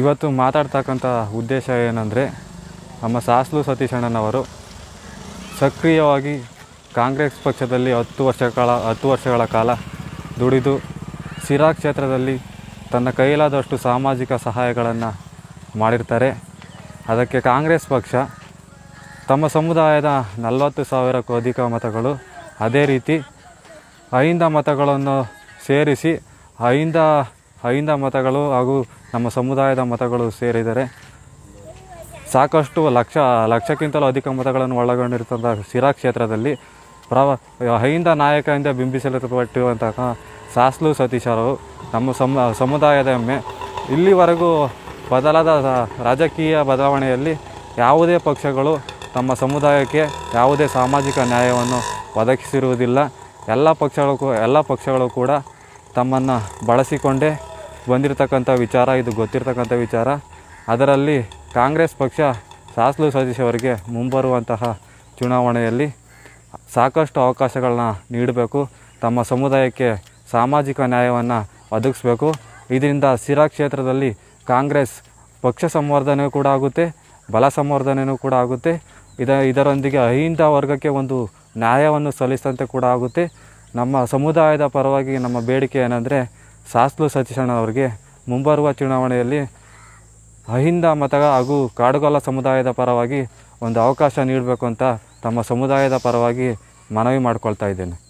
ಇವತ್ತು ಮಾತಾಡ್ತಕ್ಕಂಥ ಉದ್ದೇಶ ಏನಂದರೆ ನಮ್ಮ ಸಾಸ್ಲು ಸತೀಶಣ್ಣನವರು ಸಕ್ರಿಯವಾಗಿ ಕಾಂಗ್ರೆಸ್ ಪಕ್ಷದಲ್ಲಿ ಹತ್ತು ವರ್ಷ ಕಾಲ ಹತ್ತು ವರ್ಷಗಳ ಕಾಲ ದುಡಿದು ಸಿರಾ ಕ್ಷೇತ್ರದಲ್ಲಿ ತನ್ನ ಕೈಲಾದಷ್ಟು ಸಾಮಾಜಿಕ ಸಹಾಯಗಳನ್ನು ಮಾಡಿರ್ತಾರೆ ಅದಕ್ಕೆ ಕಾಂಗ್ರೆಸ್ ಪಕ್ಷ ತಮ್ಮ ಸಮುದಾಯದ ನಲವತ್ತು ಸಾವಿರಕ್ಕೂ ಅಧಿಕ ಮತಗಳು ಅದೇ ರೀತಿ ಐಂದ ಮತಗಳನ್ನು ಸೇರಿಸಿ ಐಂದ ಹೈಂದ ಮತಗಳು ಹಾಗೂ ನಮ್ಮ ಸಮುದಾಯದ ಮತಗಳು ಸೇರಿದರೆ ಸಾಕಷ್ಟು ಲಕ್ಷ ಲಕ್ಷಕ್ಕಿಂತಲೂ ಅಧಿಕ ಮತಗಳನ್ನು ಒಳಗೊಂಡಿರ್ತಂಥ ಶಿರಾ ಕ್ಷೇತ್ರದಲ್ಲಿ ಪ್ರವ ಅಹಿಂದ ನಾಯಕ ಎಂದೇ ಬಿಂಬಿಸಲ್ಪಟ್ಟಿರುವಂತಹ ಸಾಸ್ಲು ಸತೀಶರು ನಮ್ಮ ಸಮ ಸಮುದಾಯದ ಎಮ್ಮೆ ಇಲ್ಲಿವರೆಗೂ ಬದಲಾದ ರಾಜಕೀಯ ಬದಲಾವಣೆಯಲ್ಲಿ ಯಾವುದೇ ಪಕ್ಷಗಳು ತಮ್ಮ ಸಮುದಾಯಕ್ಕೆ ಯಾವುದೇ ಸಾಮಾಜಿಕ ನ್ಯಾಯವನ್ನು ಒದಗಿಸಿರುವುದಿಲ್ಲ ಎಲ್ಲ ಪಕ್ಷಗಳು ಎಲ್ಲ ಪಕ್ಷಗಳು ಕೂಡ ತಮ್ಮನ್ನು ಬಳಸಿಕೊಂಡೇ ಬಂದಿರತಕ್ಕಂಥ ವಿಚಾರ ಇದು ಗೊತ್ತಿರತಕ್ಕಂಥ ವಿಚಾರ ಅದರಲ್ಲಿ ಕಾಂಗ್ರೆಸ್ ಪಕ್ಷ ಸಾಸ್ಲು ಸತೀಶ್ ಅವರಿಗೆ ಮುಂಬರುವಂತಹ ಚುನಾವಣೆಯಲ್ಲಿ ಸಾಕಷ್ಟು ಅವಕಾಶಗಳನ್ನ ನೀಡಬೇಕು ತಮ್ಮ ಸಮುದಾಯಕ್ಕೆ ಸಾಮಾಜಿಕ ನ್ಯಾಯವನ್ನು ಒದಗಿಸಬೇಕು ಇದರಿಂದ ಸಿರಾ ಕ್ಷೇತ್ರದಲ್ಲಿ ಕಾಂಗ್ರೆಸ್ ಪಕ್ಷ ಸಂವರ್ಧನೆ ಕೂಡ ಆಗುತ್ತೆ ಬಲ ಸಂವರ್ಧನೆಯೂ ಕೂಡ ಆಗುತ್ತೆ ಇದ ಇದರೊಂದಿಗೆ ಅಹಿಂದ ವರ್ಗಕ್ಕೆ ಒಂದು ನ್ಯಾಯವನ್ನು ಸಲ್ಲಿಸಿದಂತೆ ಕೂಡ ಆಗುತ್ತೆ ನಮ್ಮ ಸಮುದಾಯದ ಪರವಾಗಿ ನಮ್ಮ ಬೇಡಿಕೆ ಏನಂದರೆ ಸಾಸ್ಲು ಅವರಿಗೆ ಮುಂಬರುವ ಚುನಾವಣೆಯಲ್ಲಿ ಅಹಿಂದ ಮತ ಹಾಗೂ ಕಾಡುಗೊಲ್ಲ ಸಮುದಾಯದ ಪರವಾಗಿ ಒಂದು ಅವಕಾಶ ನೀಡಬೇಕು ಅಂತ ತಮ್ಮ ಸಮುದಾಯದ ಪರವಾಗಿ ಮನವಿ ಮಾಡಿಕೊಳ್ತಾ ಇದ್ದೇನೆ